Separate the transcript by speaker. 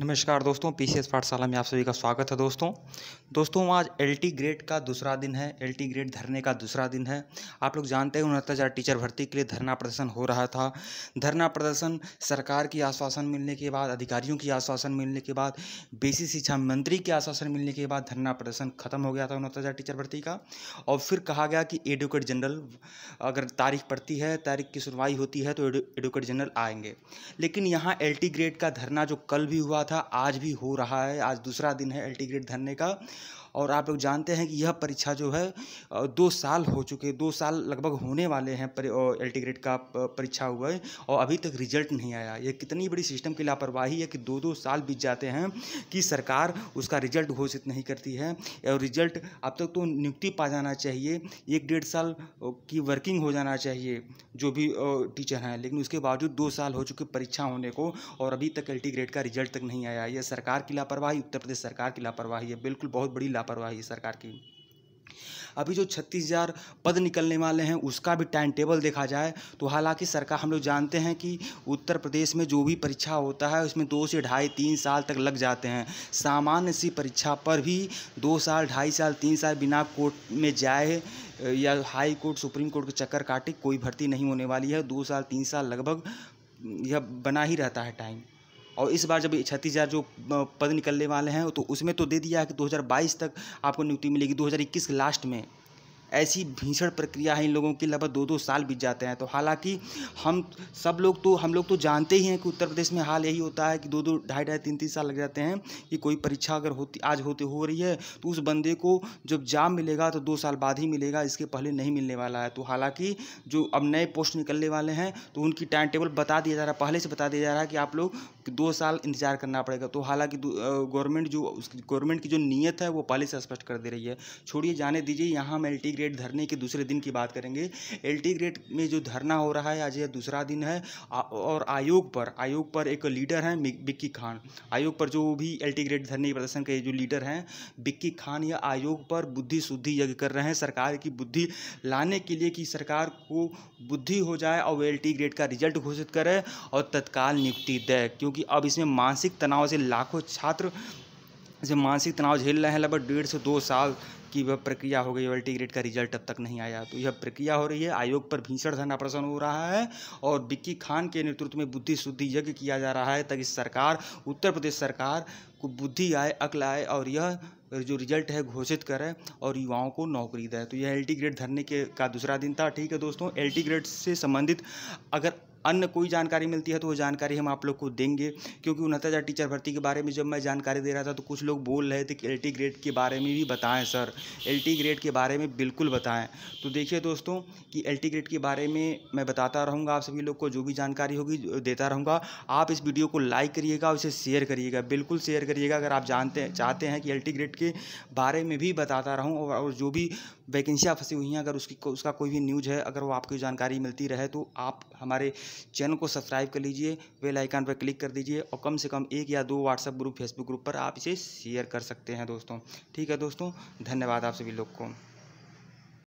Speaker 1: नमस्कार दोस्तों P C S पाठशाला में आप सभी का स्वागत है दोस्तों दोस्तों आज एल टी ग्रेड का दूसरा दिन है एल टी ग्रेड धरने का दूसरा दिन है आप लोग जानते हैं उनहत्तर हज़ार टीचर भर्ती के लिए धरना प्रदर्शन हो रहा था धरना प्रदर्शन सरकार की आश्वासन मिलने के बाद अधिकारियों की आश्वासन मिलने के बाद बेसिक शिक्षा मंत्री के आश्वासन मिलने के बाद धरना प्रदर्शन खत्म हो गया था उनहत्तर हज़ार टीचर भर्ती का और फिर कहा गया कि एडवोकेट जनरल अगर तारीख पड़ती है तारीख की सुनवाई होती है तो एडवोकेट जनरल आएंगे लेकिन यहाँ एल टी ग्रेड का धरना जो कल भी हुआ था आज भी हो रहा है आज दूसरा दिन है एल्टीग्रेट धरने का और आप लोग जानते हैं कि यह परीक्षा जो है दो साल हो चुके दो साल लगभग होने वाले हैं एल टी ग्रेड का परीक्षा हुआ है और अभी तक रिजल्ट नहीं आया ये कितनी बड़ी सिस्टम की लापरवाही है कि दो दो साल बीत जाते हैं कि सरकार उसका रिजल्ट घोषित नहीं करती है और रिजल्ट अब तक तो नियुक्ति पा जाना चाहिए एक डेढ़ साल की वर्किंग हो जाना चाहिए जो भी टीचर हैं लेकिन उसके बावजूद दो साल हो चुके परीक्षा होने को और अभी तक एल ग्रेड का रिजल्ट तक नहीं आया यह सरकार की लापरवाही उत्तर प्रदेश सरकार की लापरवाही है बिल्कुल बहुत बड़ी लापरवाही सरकार की अभी जो छत्तीस हज़ार पद निकलने वाले हैं उसका भी टाइम टेबल देखा जाए तो हालांकि सरकार हम लोग जानते हैं कि उत्तर प्रदेश में जो भी परीक्षा होता है उसमें दो से ढाई तीन साल तक लग जाते हैं सामान्य सी परीक्षा पर भी दो साल ढाई साल तीन साल बिना कोर्ट में जाए या हाई कोर्ट सुप्रीम कोर्ट के चक्कर काटे कोई भर्ती नहीं होने वाली है दो साल तीन साल लगभग यह बना ही रहता है टाइम और इस बार जब छत्तीस हज़ार जो पद निकलने वाले हैं तो उसमें तो दे दिया है कि 2022 तक आपको नियुक्ति मिलेगी 2021 के लास्ट में ऐसी भीषण प्रक्रिया है इन लोगों की लगभग दो दो साल बीत जाते हैं तो हालांकि हम सब लोग तो हम लोग तो जानते ही हैं कि उत्तर प्रदेश में हाल यही होता है कि दो दो ढाई ढाई तीन तीन साल लग जाते हैं कि कोई परीक्षा अगर होती आज होते हो रही है तो उस बंदे को जब जाम मिलेगा तो दो साल बाद ही मिलेगा इसके पहले नहीं मिलने वाला है तो हालाँकि जो अब नए पोस्ट निकलने वाले हैं तो उनकी टाइम टेबल बता दिया जा रहा है पहले से बता दिया जा रहा है कि आप लोग दो साल इंतजार करना पड़ेगा तो हालाँकि गवर्नमेंट जो उसकी गवर्नमेंट की जो नीयत है वो पहले से स्पष्ट कर दे रही है छोड़िए जाने दीजिए यहाँ मैं ग्रेड धरने के दूसरे दिन की बात करेंगे एल ग्रेड में जो धरना हो रहा है आज यह दूसरा दिन है और आयोग पर आयोग पर एक लीडर हैं बिक्की खान आयोग पर जो भी एल ग्रेड धरने प्रदर्शन के जो लीडर हैं बिक्की खान यह आयोग पर बुद्धि शुद्धि यज्ञ कर रहे हैं सरकार की बुद्धि लाने के लिए कि सरकार को बुद्धि हो जाए और एल ग्रेड का रिजल्ट घोषित करे और तत्काल नियुक्ति दे क्योंकि अब इसमें मानसिक तनाव से लाखों छात्र जो मानसिक तनाव झेल रहे हैं लगभग डेढ़ से दो साल की वह प्रक्रिया हो गई एल्टी ग्रेड का रिजल्ट अब तक नहीं आया तो यह प्रक्रिया हो रही है आयोग पर भीषण धरना प्रसन्न हो रहा है और बिक्की खान के नेतृत्व में बुद्धि शुद्धि यज्ञ किया जा रहा है ताकि सरकार उत्तर प्रदेश सरकार को बुद्धि आए अक्ल आए और यह जो रिजल्ट है घोषित करें और युवाओं को नौकरी दें तो यह एल ग्रेड धरने के का दूसरा दिन था ठीक है दोस्तों एल ग्रेड से संबंधित अगर અન્ન કોઈ જાણકારી ملتی હે તો વો જાણકારી હમ આપ લોગો કો દેંગે ક્યોકી ઉનહતાજા ટીચર ભરતી કે બારે મે જબ મે જાણકારી દે રહા થા તો કુછ લોગ બોલ રહે થે કે એલટી கிரேડ કે બારે મે ભી બતાએ સર એલટી கிரேડ કે બારે મે બિલકુલ બતાએ તો દેખીએ દોસ્તો કે એલટી கிரேડ કે બારે મે મે બતાતા રહુંગા આપ સભી લોગો કો જો ભી જાણકારી hogi દેતા રહુંગા આપ ઇસ વિડિયો કો લાઈક કરિયેગા ઓર اسے શેર કરિયેગા બિલકુલ શેર કરિયેગા અગર આપ જાનતે ચાહતે હે કે એલટી கிரேડ કે બારે મે ભી બતાતા રહું ઓર જો ભી वैकेंसियाँ फंसी हुई हैं अगर उसकी उसका कोई भी न्यूज है अगर वो आपकी जानकारी मिलती रहे तो आप हमारे चैनल को सब्सक्राइब कर लीजिए बेल आइकन पर क्लिक कर दीजिए और कम से कम एक या दो व्हाट्सअप ग्रुप फेसबुक ग्रुप पर आप इसे शेयर कर सकते हैं दोस्तों ठीक है दोस्तों धन्यवाद आप सभी लोग को